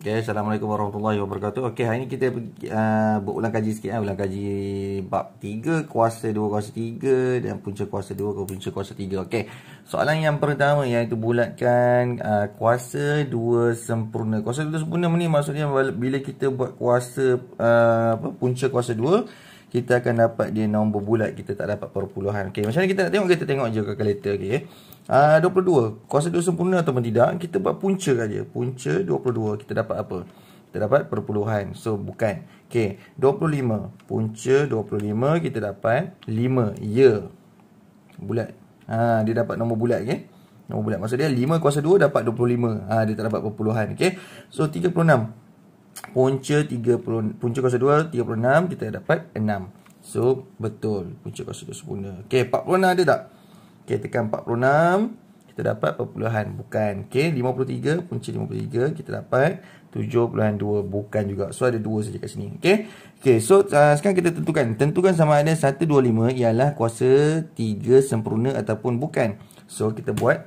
Okay, Assalamualaikum warahmatullahi wabarakatuh. Okey, hari ni kita uh, ulang kaji sikit. Uh, ulang kaji bab 3, kuasa 2, kuasa 3 dan punca kuasa 2, ke punca kuasa 3. Okey, soalan yang pertama iaitu bulatkan uh, kuasa 2 sempurna. Kuasa 2 sempurna ni maksudnya bila kita buat kuasa uh, apa, punca kuasa 2, kita akan dapat dia nombor bulat. Kita tak dapat perpuluhan. Okey, macam mana kita nak tengok? Kita tengok je kalkulator. Okey, eh. 22 ah, kuasa dua sempurna atau tidak kita buat punca saja punca 22 kita dapat apa kita dapat perpuluhan so bukan ok 25 punca 25 kita dapat 5 ya bulat ha, dia dapat nombor bulat ok nombor bulat maksudnya dia 5 kuasa 2 dapat 25 ha, dia tak dapat perpuluhan okay? so 36 punca 30 punca kuasa 2 36 kita dapat 6 so betul punca kuasa 2 sempurna ok 46 ada tak Okey, tekan 46. Kita dapat perpuluhan. Bukan. Okey, 53. Punca 53. Kita dapat 7.2. Bukan juga. So, ada 2 saja kat sini. Okey. Okey, so uh, sekarang kita tentukan. Tentukan sama ada 125 ialah kuasa 3 sempurna ataupun bukan. So, kita buat.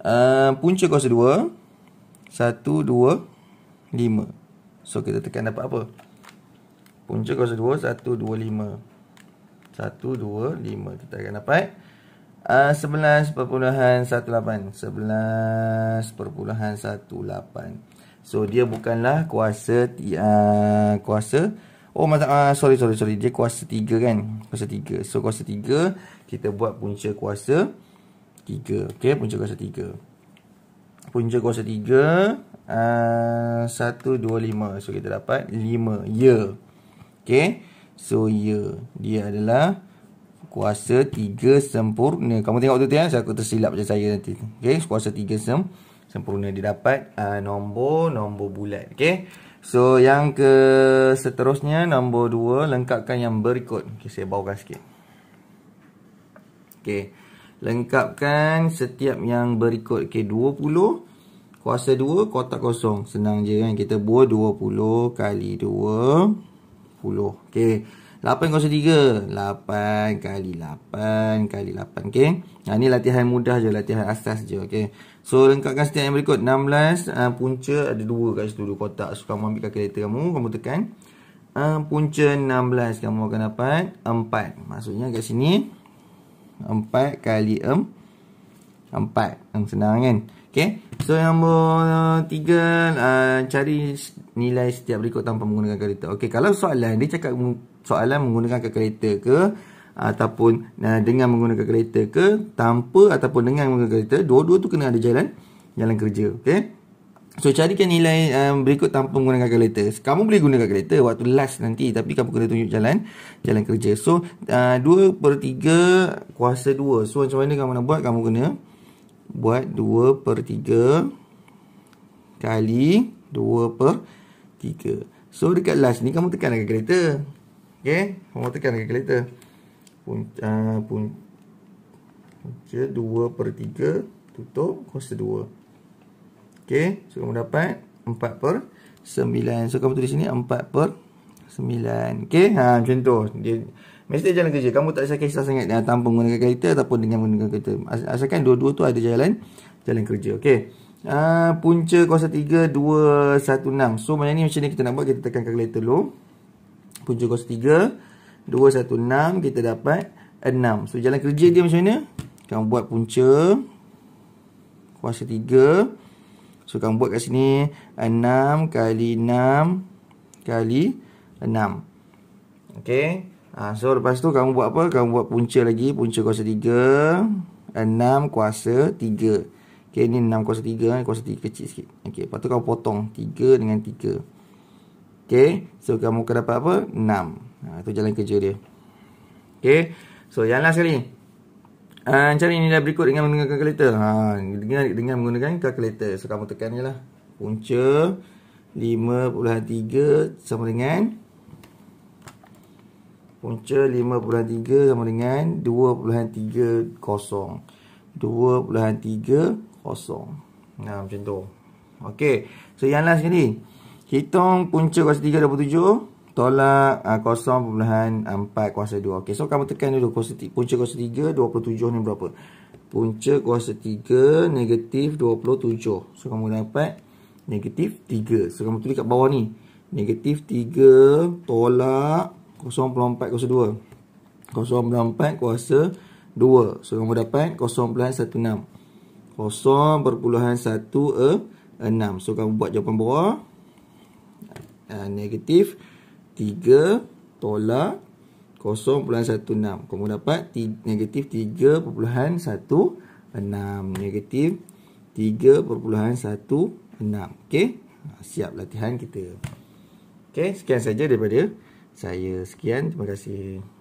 Uh, punca kuasa 2. 1, 2, 5. So, kita tekan dapat apa? Punca kuasa 2, 1, 2, 5. 1, 2, 5. Kita akan dapat uh, 11.18 11.18 So dia bukanlah kuasa uh, Kuasa Oh mazak, uh, sorry sorry sorry Dia kuasa 3 kan Kuasa 3 So kuasa 3 Kita buat punca kuasa 3 Okay punca kuasa 3 Punca kuasa 3 uh, 1, 2, 5 So kita dapat 5 Ya yeah. Okay So ya yeah. Dia adalah 5 kuasa 3 sempurna. Kamu tengok tu ya, saya aku tersilap je saya nanti. Okay, kuasa 3 sem sempurna dia dapat uh, nombor nombor bulat. Okay, So yang ke seterusnya nombor 2 lengkapkan yang berikut. Okey, saya bawakan sikit. Okay, Lengkapkan setiap yang berikut. Okey, 20 Kuasa 2 kotak kosong. Senang je kan. Kita buat 20 kali 2. 10. Okey. 803 8 kali 8 kali 8 okay? ha ni latihan mudah je latihan asas je okay? so lengkapkan setiap yang berikut 16 uh, ha, punca ada dua kat situ dua kotak so kamu ambil kalkulator kamu kamu tekan uh, punca 16 kamu akan dapat 4 maksudnya kat sini 4 kali 4 um, 4 senang kan Okay. So yang nombor uh, tiga uh, cari nilai setiap berikut tanpa menggunakan kereta. Okay. Kalau soalan dia cakap soalan menggunakan kereta ke ataupun uh, dengan menggunakan kereta ke tanpa ataupun dengan menggunakan kereta dua-dua tu kena ada jalan jalan kerja. Okay. So carikan nilai um, berikut tanpa menggunakan kereta. Kamu boleh gunakan kereta waktu last nanti tapi kamu kena tunjuk jalan jalan kerja. So uh, 2 per tiga kuasa dua. So macam mana kamu nak buat? Kamu kena buat 2 per 3 kali 2 per 3. So, dekat last ni kamu tekan dekat kereta. Okay? Kamu tekan dekat kereta. Uh, punca, punca 2 per 3 tutup kuasa 2. Okay? So, kamu dapat 4 per 9. So, kamu tulis sini 4 per 9. Okay? Ha, macam tu. Dia... Mesti jalan kerja Kamu tak usah kisah sangat dengan Tanpa menggunakan kereta Ataupun dengan menggunakan kereta As Asalkan dua-dua tu ada jalan Jalan kerja Okay Uh, ah, punca kuasa 3216 So macam ni macam ni kita nak buat Kita tekan calculator dulu Punca kuasa 3216 Kita dapat 6 So jalan kerja dia macam mana Kamu buat punca Kuasa 3 So kamu buat kat sini 6 kali 6 Kali 6 Okay Ha, so lepas tu kamu buat apa? Kamu buat punca lagi. Punca kuasa 3. 6 kuasa 3. Okay, ni 6 kuasa 3. Eh, kuasa 3 kecil sikit. Okay, lepas tu kamu potong 3 dengan 3. Okay, so kamu akan dapat apa? 6. Ha, tu jalan kerja dia. Okay, so yang last kali. Uh, ha, cari nilai berikut dengan menggunakan kalkulator. Ha, dengan, dengan menggunakan kalkulator. So kamu tekan je lah. Punca 5.3 sama dengan Punca 5.3 sama dengan 2.30 2.30 Nah macam tu Ok So yang last sekali Hitung punca kuasa 3 27 Tolak uh, ah, 0.4 kuasa 2 Ok so kamu tekan dulu kuasa Punca kuasa 3 27 ni berapa Punca kuasa 3 Negatif 27 So kamu dapat Negatif 3 So kamu tulis kat bawah ni Negatif 3 Tolak 0.402 kuasa 2 So, kamu dapat 0.16 0.16 So, kamu buat jawapan bawah, ah, Negatif 3 tolak 0.16 Kamu dapat negatif 3.16 Negatif 3.16 Okay? Ah, siap latihan kita Okay, sekian saja daripada saya sekian terima kasih